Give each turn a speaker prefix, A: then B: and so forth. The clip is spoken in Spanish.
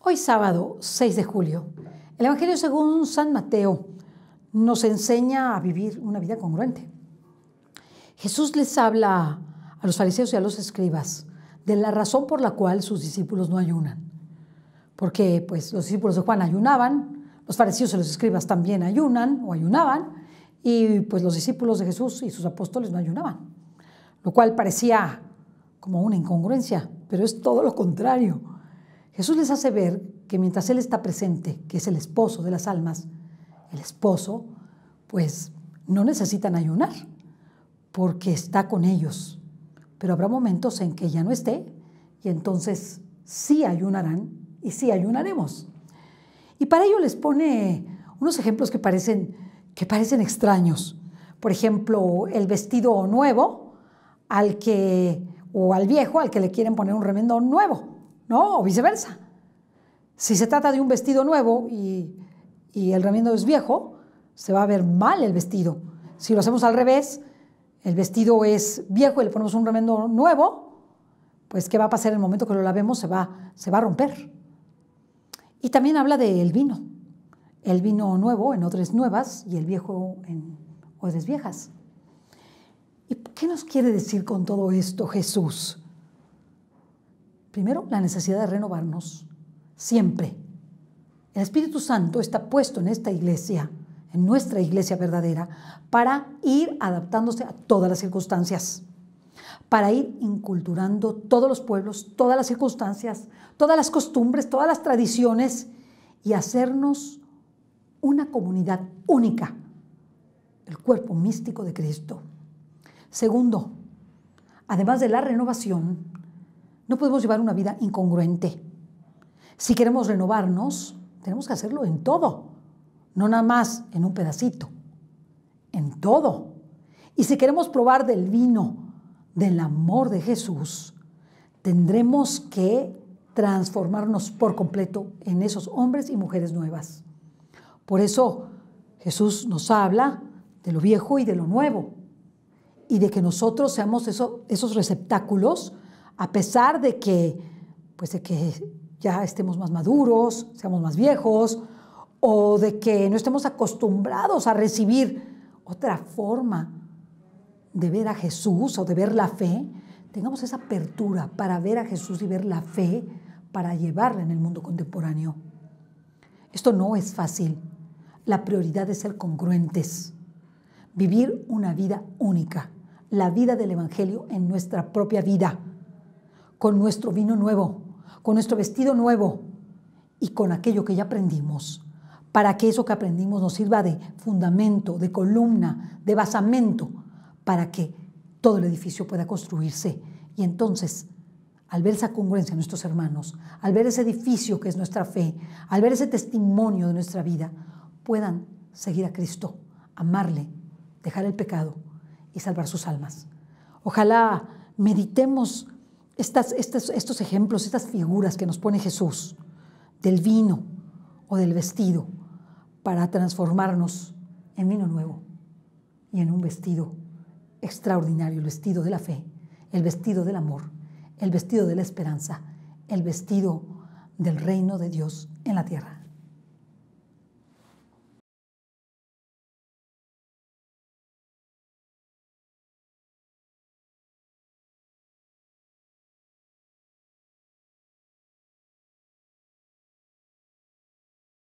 A: Hoy sábado 6 de julio, el Evangelio según San Mateo nos enseña a vivir una vida congruente. Jesús les habla a los fariseos y a los escribas de la razón por la cual sus discípulos no ayunan. Porque pues los discípulos de Juan ayunaban, los fariseos y los escribas también ayunan o ayunaban, y pues los discípulos de Jesús y sus apóstoles no ayunaban, lo cual parecía como una incongruencia, pero es todo lo contrario. Jesús les hace ver que mientras Él está presente, que es el esposo de las almas, el esposo, pues no necesitan ayunar, porque está con ellos. Pero habrá momentos en que ya no esté y entonces sí ayunarán y sí ayunaremos. Y para ello les pone unos ejemplos que parecen, que parecen extraños. Por ejemplo, el vestido nuevo al que, o al viejo al que le quieren poner un remendón nuevo. ¿no? O viceversa. Si se trata de un vestido nuevo y, el remiendo es viejo, se va a ver mal el vestido. Si lo hacemos al revés, el vestido es viejo y le ponemos un remendo nuevo, pues ¿qué va a pasar en el momento que lo lavemos? Se va, se va a romper. Y también habla del vino. El vino nuevo en otras nuevas y el viejo en otras viejas. ¿Y qué nos quiere decir con todo esto Jesús? Primero, la necesidad de renovarnos, siempre. El Espíritu Santo está puesto en esta iglesia, en nuestra iglesia verdadera, para ir adaptándose a todas las circunstancias, para ir inculturando todos los pueblos, todas las circunstancias, todas las costumbres, todas las tradiciones y hacernos una comunidad única, el cuerpo místico de Cristo. Segundo, además de la renovación, no podemos llevar una vida incongruente. Si queremos renovarnos, tenemos que hacerlo en todo, no nada más en un pedacito, en todo. Y si queremos probar del vino, del amor de Jesús, tendremos que transformarnos por completo en esos hombres y mujeres nuevas. Por eso Jesús nos habla de lo viejo y de lo nuevo, y de que nosotros seamos esos receptáculos a pesar de que, pues de que ya estemos más maduros, seamos más viejos, o de que no estemos acostumbrados a recibir otra forma de ver a Jesús o de ver la fe, tengamos esa apertura para ver a Jesús y ver la fe para llevarla en el mundo contemporáneo. Esto no es fácil. La prioridad es ser congruentes, vivir una vida única, la vida del Evangelio en nuestra propia vida con nuestro vino nuevo, con nuestro vestido nuevo y con aquello que ya aprendimos, para que eso que aprendimos nos sirva de fundamento, de columna, de basamento, para que todo el edificio pueda construirse. Y entonces, al ver esa congruencia de nuestros hermanos, al ver ese edificio que es nuestra fe, al ver ese testimonio de nuestra vida, puedan seguir a Cristo, amarle, dejar el pecado y salvar sus almas. Ojalá meditemos estos ejemplos, estas figuras que nos pone Jesús del vino o del vestido para transformarnos en vino nuevo y en un vestido extraordinario, el vestido de la fe, el vestido del amor, el vestido de la esperanza, el vestido del reino de Dios en la tierra.